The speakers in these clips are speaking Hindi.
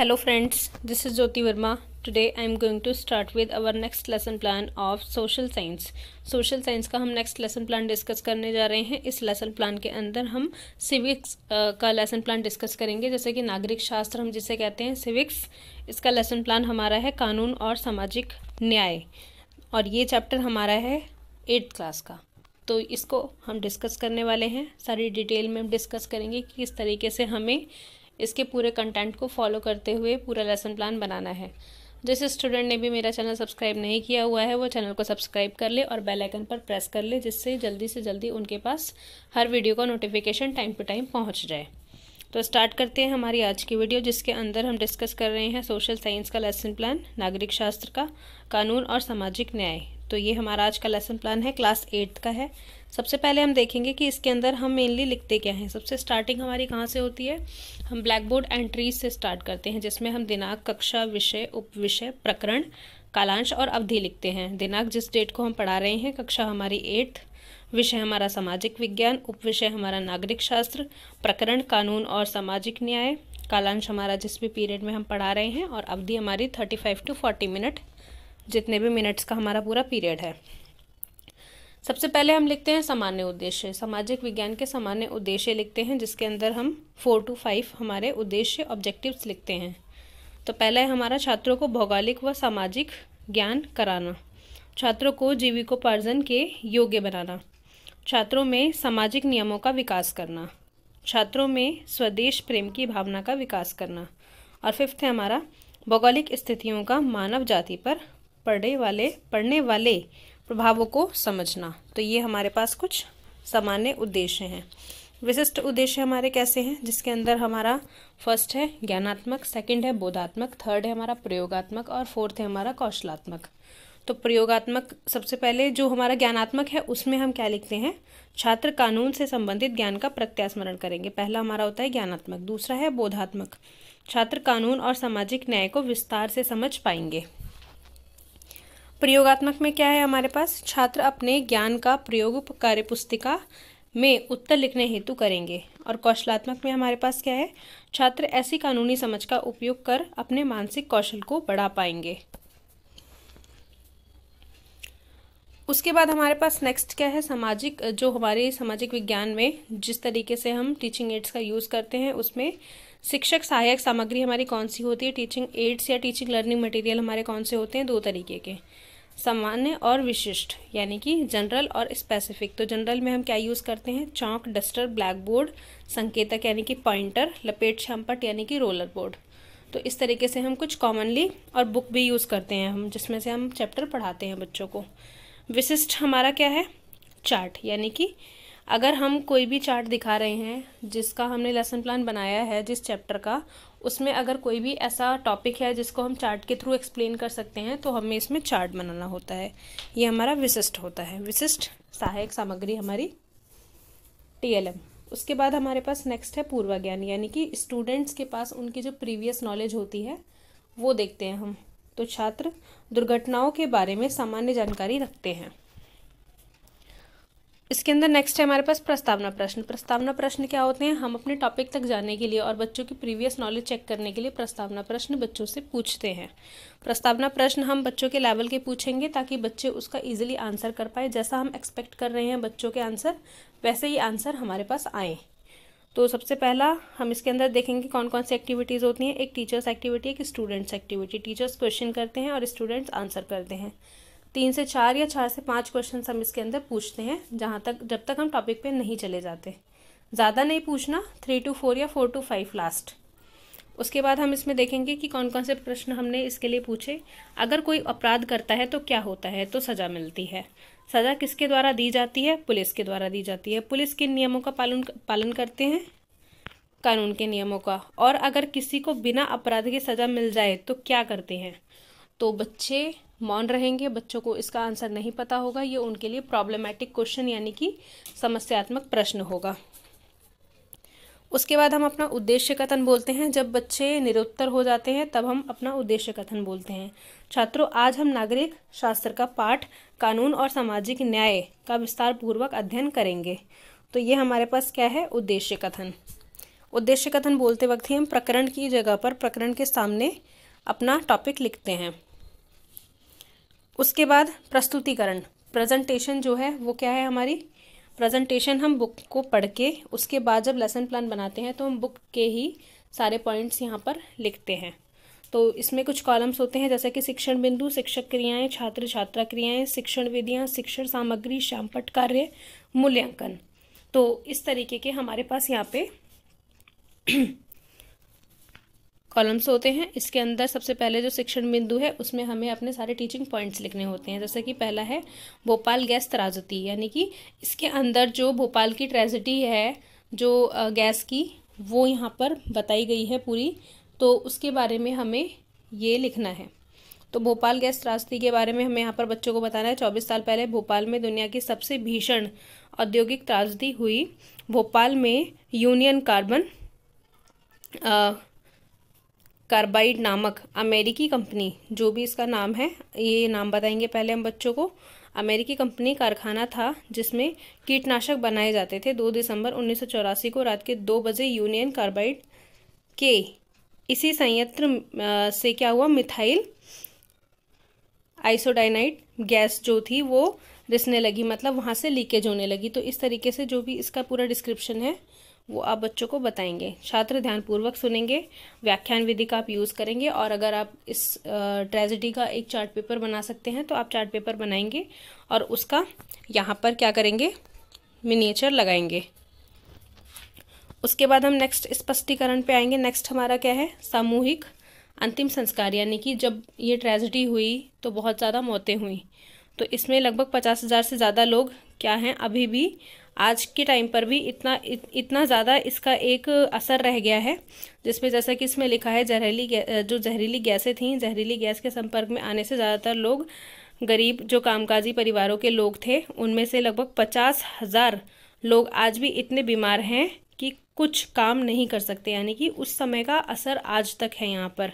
hello friends this is Jyoti Verma today I am going to start with our next lesson plan of social science social science का हम नेक्स्ट लेसन प्लान डिस्कस करने जा रहे हैं इस लेसन प्लान के अंदर हम सिविक्स का लेसन प्लान डिस्कस करेंगे जैसे कि नागरिक शास्त्र हम जिसे कहते हैं सिविक्स इसका लेसन प्लान हमारा है कानून और सामाजिक न्याय और ये चैप्टर हमारा है एट्थ क्लास का तो इसको हम डिस्कस करने वाले हैं सारी डिटेल में हम डिस्कस करेंगे कि किस तरीके से हमें इसके पूरे कंटेंट को फॉलो करते हुए पूरा लेसन प्लान बनाना है जिस स्टूडेंट ने भी मेरा चैनल सब्सक्राइब नहीं किया हुआ है वो चैनल को सब्सक्राइब कर ले और बेल आइकन पर प्रेस कर ले जिससे जल्दी से जल्दी उनके पास हर वीडियो का नोटिफिकेशन टाइम टू टाइम पहुँच जाए तो स्टार्ट करते हैं हमारी आज की वीडियो जिसके अंदर हम डिस्कस कर रहे हैं सोशल साइंस का लेसन प्लान नागरिक शास्त्र का कानून और सामाजिक न्याय तो ये हमारा आज का लेसन प्लान है क्लास एट्थ का है सबसे पहले हम देखेंगे कि इसके अंदर हम मेनली लिखते क्या हैं सबसे स्टार्टिंग हमारी कहाँ से होती है हम ब्लैक बोर्ड एंट्रीज से स्टार्ट करते हैं जिसमें हम दिनांक कक्षा विषय उपविषय प्रकरण कालांश और अवधि लिखते हैं दिनांक जिस डेट को हम पढ़ा रहे हैं कक्षा हमारी एट्थ विषय हमारा सामाजिक विज्ञान उपविषय हमारा नागरिक शास्त्र प्रकरण कानून और सामाजिक न्याय कालांश हमारा जिस भी पीरियड में हम पढ़ा रहे हैं और अवधि हमारी thirty five to forty minute जितने भी मिनट्स का हमारा पूरा पीरियड है सबसे पहले हम लिखते हैं सामान्य उद्देश्य सामाजिक विज्ञान के सामान्य उद्देश्य लिखते हैं जिसके अंदर हम फोर टू फाइव हमारे उद्देश्य ऑब्जेक्टिव्स लिखते हैं तो पहला है हमारा छात्रों को भौगोलिक व सामाजिक ज्ञान कराना छात्रों को जीविकोपार्जन के योग्य बनाना छात्रों में सामाजिक नियमों का विकास करना छात्रों में स्वदेश प्रेम की भावना का विकास करना और फिफ्थ है हमारा भौगोलिक स्थितियों का मानव जाति पर पढ़े वाले पढ़ने वाले प्रभावों को समझना तो ये हमारे पास कुछ सामान्य उद्देश्य हैं विशिष्ट उद्देश्य हमारे कैसे हैं जिसके अंदर हमारा फर्स्ट है ज्ञानात्मक सेकंड है बोधात्मक थर्ड है हमारा प्रयोगात्मक और फोर्थ है हमारा कौशलात्मक तो प्रयोगात्मक सबसे पहले जो हमारा ज्ञानात्मक है उसमें हम क्या लिखते हैं छात्र कानून से संबंधित ज्ञान का प्रत्यास्मरण करेंगे पहला हमारा होता है ज्ञानात्मक दूसरा है बोधात्मक छात्र कानून और सामाजिक न्याय को विस्तार से समझ पाएंगे प्रयोगात्मक में क्या है हमारे पास छात्र अपने ज्ञान का प्रयोग कार्य पुस्तिका में उत्तर लिखने हेतु करेंगे और कौशलात्मक में हमारे पास क्या है छात्र ऐसी कानूनी समझ का उपयोग कर अपने मानसिक कौशल को बढ़ा पाएंगे उसके बाद हमारे पास नेक्स्ट क्या है सामाजिक जो हमारे सामाजिक विज्ञान में जिस तरीके से हम टीचिंग एड्स का यूज़ करते हैं उसमें शिक्षक सहायक सामग्री हमारी कौन सी होती है टीचिंग एड्स या टीचिंग लर्निंग मटेरियल हमारे कौन से होते हैं दो तरीके के सामान्य और विशिष्ट यानी कि जनरल और स्पेसिफिक तो जनरल में हम क्या यूज़ करते हैं चौक डस्टर ब्लैक बोर्ड संकेतक यानी कि पॉइंटर लपेट छम्पट यानी कि रोलर बोर्ड तो इस तरीके से हम कुछ कॉमनली और बुक भी यूज़ करते हैं हम जिसमें से हम चैप्टर पढ़ाते हैं बच्चों को विशिष्ट हमारा क्या है चार्ट यानी कि अगर हम कोई भी चार्ट दिखा रहे हैं जिसका हमने लेसन प्लान बनाया है जिस चैप्टर का उसमें अगर कोई भी ऐसा टॉपिक है जिसको हम चार्ट के थ्रू एक्सप्लेन कर सकते हैं तो हमें इसमें चार्ट बनाना होता है ये हमारा विशिष्ट होता है विशिष्ट सहायक सामग्री हमारी एम उसके बाद हमारे पास नेक्स्ट है पूर्वाज्ञान ज्ञान यानी कि स्टूडेंट्स के पास उनकी जो प्रीवियस नॉलेज होती है वो देखते हैं हम तो छात्र दुर्घटनाओं के बारे में सामान्य जानकारी रखते हैं इसके अंदर नेक्स्ट है हमारे पास प्रस्तावना प्रश्न प्रस्तावना प्रश्न क्या होते हैं हम अपने टॉपिक तक जाने के लिए और बच्चों की प्रीवियस नॉलेज चेक करने के लिए प्रस्तावना प्रश्न बच्चों से पूछते हैं प्रस्तावना प्रश्न हम बच्चों के लेवल के पूछेंगे ताकि बच्चे उसका इजीली आंसर कर पाए जैसा हम एक्सपेक्ट कर रहे हैं बच्चों के आंसर वैसे ही आंसर हमारे पास आए तो सबसे पहला हम इसके अंदर देखेंगे कौन कौन सी एक्टिविटीज़ होती हैं एक टीचर्स एक्टिविटी एक स्टूडेंट्स एक्टिविटी टीचर्स क्वेश्चन करते हैं और स्टूडेंट्स आंसर करते हैं तीन से चार या चार से पाँच क्वेश्चन हम इसके अंदर पूछते हैं जहाँ तक जब तक हम टॉपिक पे नहीं चले जाते ज़्यादा नहीं पूछना थ्री टू फोर या फोर टू फाइव लास्ट उसके बाद हम इसमें देखेंगे कि कौन कौन से प्रश्न हमने इसके लिए पूछे अगर कोई अपराध करता है तो क्या होता है तो सज़ा मिलती है सज़ा किसके द्वारा दी जाती है पुलिस के द्वारा दी जाती है पुलिस किन नियमों का पालन पालन करते हैं कानून के नियमों का और अगर किसी को बिना अपराध के सज़ा मिल जाए तो क्या करते हैं तो बच्चे मौन रहेंगे बच्चों को इसका आंसर नहीं पता होगा ये उनके लिए प्रॉब्लमेटिक क्वेश्चन यानी कि समस्यात्मक प्रश्न होगा उसके बाद हम अपना उद्देश्य कथन बोलते हैं जब बच्चे निरुत्तर हो जाते हैं तब हम अपना उद्देश्य कथन बोलते हैं छात्रों आज हम नागरिक शास्त्र का पाठ कानून और सामाजिक न्याय का विस्तार पूर्वक अध्ययन करेंगे तो ये हमारे पास क्या है उद्देश्य कथन उद्देश्य कथन बोलते वक्त ही हम प्रकरण की जगह पर प्रकरण के सामने अपना टॉपिक लिखते हैं उसके बाद प्रस्तुतिकरण प्रेजेंटेशन जो है वो क्या है हमारी प्रेजेंटेशन हम बुक को पढ़ के उसके बाद जब लेसन प्लान बनाते हैं तो हम बुक के ही सारे पॉइंट्स यहाँ पर लिखते हैं तो इसमें कुछ कॉलम्स होते हैं जैसे कि शिक्षण बिंदु शिक्षक क्रियाएं छात्र छात्रा क्रियाएं शिक्षण विधियां शिक्षण सामग्री श्यामपट कार्य मूल्यांकन तो इस तरीके के हमारे पास यहाँ पे कॉलम्स होते हैं इसके अंदर सबसे पहले जो शिक्षण बिंदु है उसमें हमें अपने सारे टीचिंग पॉइंट्स लिखने होते हैं जैसे कि पहला है भोपाल गैस त्राजती यानी कि इसके अंदर जो भोपाल की ट्रेजिडी है जो गैस की वो यहाँ पर बताई गई है पूरी तो उसके बारे में हमें ये लिखना है तो भोपाल गैस त्रासदी के बारे में हमें यहाँ पर बच्चों को बताना है चौबीस साल पहले भोपाल में दुनिया की सबसे भीषण औद्योगिक त्रासदी हुई भोपाल में यूनियन कार्बन कार्बाइड नामक अमेरिकी कंपनी जो भी इसका नाम है ये नाम बताएंगे पहले हम बच्चों को अमेरिकी कंपनी कारखाना था जिसमें कीटनाशक बनाए जाते थे दो दिसंबर उन्नीस को रात के दो बजे यूनियन कार्बाइड के इसी संयंत्र से क्या हुआ मिथाइल आइसोडाइनाइट गैस जो थी वो रिसने लगी मतलब वहाँ से लीकेज होने लगी तो इस तरीके से जो भी इसका पूरा डिस्क्रिप्शन है वो आप बच्चों को बताएंगे छात्र ध्यानपूर्वक सुनेंगे व्याख्यान विधि का आप यूज़ करेंगे और अगर आप इस ट्रेजिडी का एक चार्ट पेपर बना सकते हैं तो आप चार्ट पेपर बनाएंगे और उसका यहाँ पर क्या करेंगे मिनिएचर लगाएंगे उसके बाद हम नेक्स्ट स्पष्टीकरण पे आएंगे नेक्स्ट हमारा क्या है सामूहिक अंतिम संस्कार यानी कि जब ये ट्रेजिडी हुई तो बहुत ज़्यादा मौतें हुई तो इसमें लगभग पचास हज़ार से ज़्यादा लोग क्या हैं अभी भी आज के टाइम पर भी इतना इत, इतना ज़्यादा इसका एक असर रह गया है जिसमें जैसा कि इसमें लिखा है जहरीली जो जहरीली गैसें थीं जहरीली गैस के संपर्क में आने से ज़्यादातर लोग गरीब जो कामकाजी परिवारों के लोग थे उनमें से लगभग पचास हज़ार लोग आज भी इतने बीमार हैं कि कुछ काम नहीं कर सकते यानी कि उस समय का असर आज तक है यहाँ पर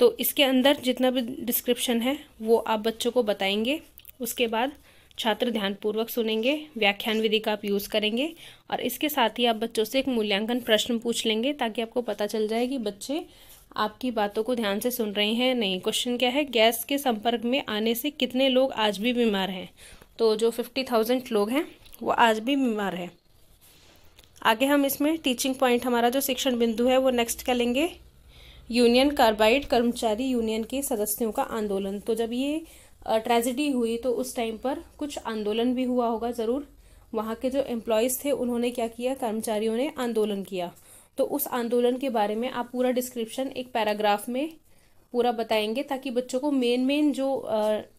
तो इसके अंदर जितना भी डिस्क्रिप्शन है वो आप बच्चों को बताएंगे उसके बाद छात्र ध्यानपूर्वक सुनेंगे व्याख्यान विधि का आप यूज़ करेंगे और इसके साथ ही आप बच्चों से एक मूल्यांकन प्रश्न पूछ लेंगे ताकि आपको पता चल जाए कि बच्चे आपकी बातों को ध्यान से सुन रहे हैं नहीं क्वेश्चन क्या है गैस के संपर्क में आने से कितने लोग आज भी बीमार हैं तो जो फिफ्टी थाउजेंड लोग हैं वो आज भी बीमार है आगे हम इसमें टीचिंग पॉइंट हमारा जो शिक्षण बिंदु है वो नेक्स्ट क्या लेंगे यूनियन कार्बाइड कर्मचारी यूनियन के सदस्यों का आंदोलन तो जब ये ट्रेजिडी हुई तो उस टाइम पर कुछ आंदोलन भी हुआ होगा ज़रूर वहाँ के जो एम्प्लॉयज़ थे उन्होंने क्या किया कर्मचारियों ने आंदोलन किया तो उस आंदोलन के बारे में आप पूरा डिस्क्रिप्शन एक पैराग्राफ में पूरा बताएंगे ताकि बच्चों को मेन मेन जो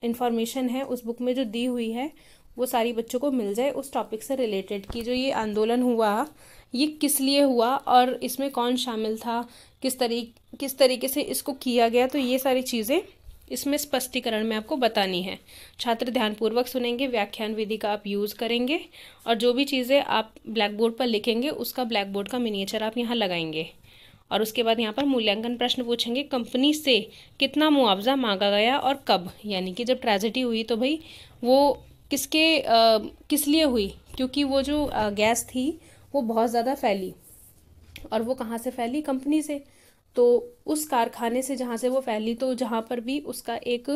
इन्फॉर्मेशन है उस बुक में जो दी हुई है वो सारी बच्चों को मिल जाए उस टॉपिक से रिलेटेड कि जो ये आंदोलन हुआ ये किस लिए हुआ और इसमें कौन शामिल था किस तरी किस तरीके से इसको किया गया तो ये सारी चीज़ें इसमें स्पष्टीकरण में आपको बतानी है छात्र ध्यानपूर्वक सुनेंगे व्याख्यान विधि का आप यूज़ करेंगे और जो भी चीज़ें आप ब्लैक बोर्ड पर लिखेंगे उसका ब्लैक बोर्ड का मिनिएचर आप यहाँ लगाएंगे और उसके बाद यहाँ पर मूल्यांकन प्रश्न पूछेंगे कंपनी से कितना मुआवजा मांगा गया और कब यानी कि जब ट्रेजिडी हुई तो भाई वो किसके आ, किस लिए हुई क्योंकि वो जो गैस थी वो बहुत ज़्यादा फैली और वो कहाँ से फैली कंपनी से तो उस कारखाने से जहाँ से वो फैली तो जहाँ पर भी उसका एक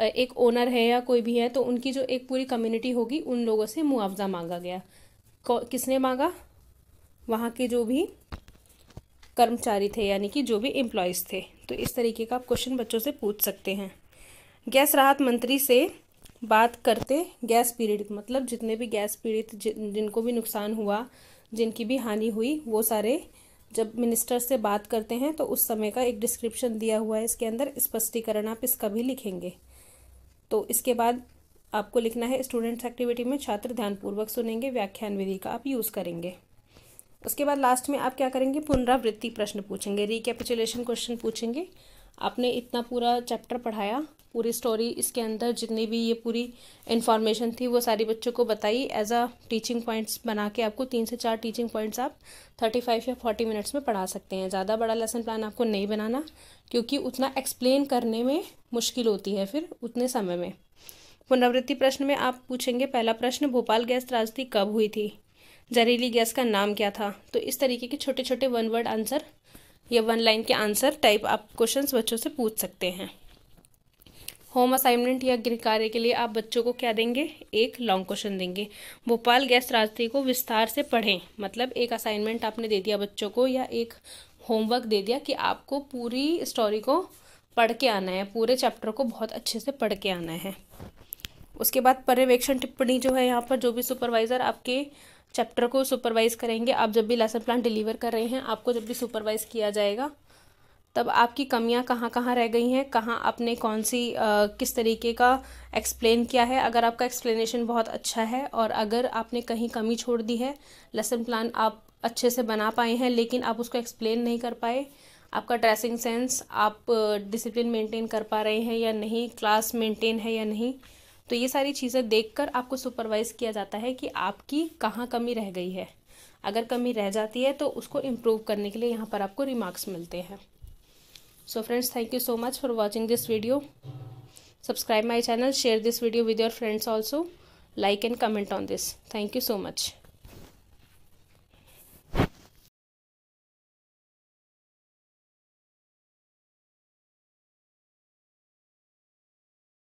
एक ओनर है या कोई भी है तो उनकी जो एक पूरी कम्युनिटी होगी उन लोगों से मुआवजा मांगा गया किसने मांगा वहाँ के जो भी कर्मचारी थे यानी कि जो भी एम्प्लॉयज़ थे तो इस तरीके का आप क्वेश्चन बच्चों से पूछ सकते हैं गैस राहत मंत्री से बात करते गैस पीड़ित मतलब जितने भी गैस पीड़ित जिनको भी नुकसान हुआ जिनकी भी हानि हुई वो सारे जब मिनिस्टर से बात करते हैं तो उस समय का एक डिस्क्रिप्शन दिया हुआ है इसके अंदर स्पष्टीकरण आप इसका भी लिखेंगे तो इसके बाद आपको लिखना है स्टूडेंट्स एक्टिविटी में छात्र ध्यानपूर्वक सुनेंगे व्याख्यान विधि का आप यूज़ करेंगे उसके बाद लास्ट में आप क्या करेंगे पुनरावृत्ति प्रश्न पूछेंगे रिकेपिचुलेशन क्वेश्चन पूछेंगे आपने इतना पूरा चैप्टर पढ़ाया पूरी स्टोरी इसके अंदर जितनी भी ये पूरी इन्फॉर्मेशन थी वो सारी बच्चों को बताई एज अ टीचिंग पॉइंट्स बना के आपको तीन से चार टीचिंग पॉइंट्स आप थर्टी फाइव या फोर्टी मिनट्स में पढ़ा सकते हैं ज़्यादा बड़ा लेसन प्लान आपको नहीं बनाना क्योंकि उतना एक्सप्लेन करने में मुश्किल होती है फिर उतने समय में पुनरावृत्ति प्रश्न में आप पूछेंगे पहला प्रश्न भोपाल गैस त्रासदी कब हुई थी जहरीली गैस का नाम क्या था तो इस तरीके के छोटे छोटे वन वर्ड आंसर या वन लाइन के आंसर टाइप आप क्वेश्चंस बच्चों से पूछ सकते हैं होम असाइनमेंट या गृह कार्य के लिए आप बच्चों को क्या देंगे एक लॉन्ग क्वेश्चन देंगे भोपाल गैस राजधानी को विस्तार से पढ़ें मतलब एक असाइनमेंट आपने दे दिया बच्चों को या एक होमवर्क दे दिया कि आपको पूरी स्टोरी को पढ़ के आना है पूरे चैप्टर को बहुत अच्छे से पढ़ के आना है उसके बाद पर्यवेक्षण टिप्पणी जो है यहाँ पर जो भी सुपरवाइज़र आपके चैप्टर को सुपरवाइज़ करेंगे आप जब भी लेसन प्लान डिलीवर कर रहे हैं आपको जब भी सुपरवाइज़ किया जाएगा तब आपकी कमियां कहाँ कहाँ रह गई हैं कहाँ आपने कौन सी आ, किस तरीके का एक्सप्लेन किया है अगर आपका एक्सप्लेनेशन बहुत अच्छा है और अगर आपने कहीं कमी छोड़ दी है लेसन प्लान आप अच्छे से बना पाए हैं लेकिन आप उसको एक्सप्लेन नहीं कर पाए आपका ड्रेसिंग सेंस आप डिसिप्लिन मेंटेन कर पा रहे हैं या नहीं क्लास मेंटेन है या नहीं तो ये सारी चीज़ें देखकर आपको सुपरवाइज़ किया जाता है कि आपकी कहाँ कमी रह गई है अगर कमी रह जाती है तो उसको इम्प्रूव करने के लिए यहाँ पर आपको रिमार्क्स मिलते हैं so friends thank you so much for watching this video subscribe my channel share this video with your friends also like and comment on this thank you so much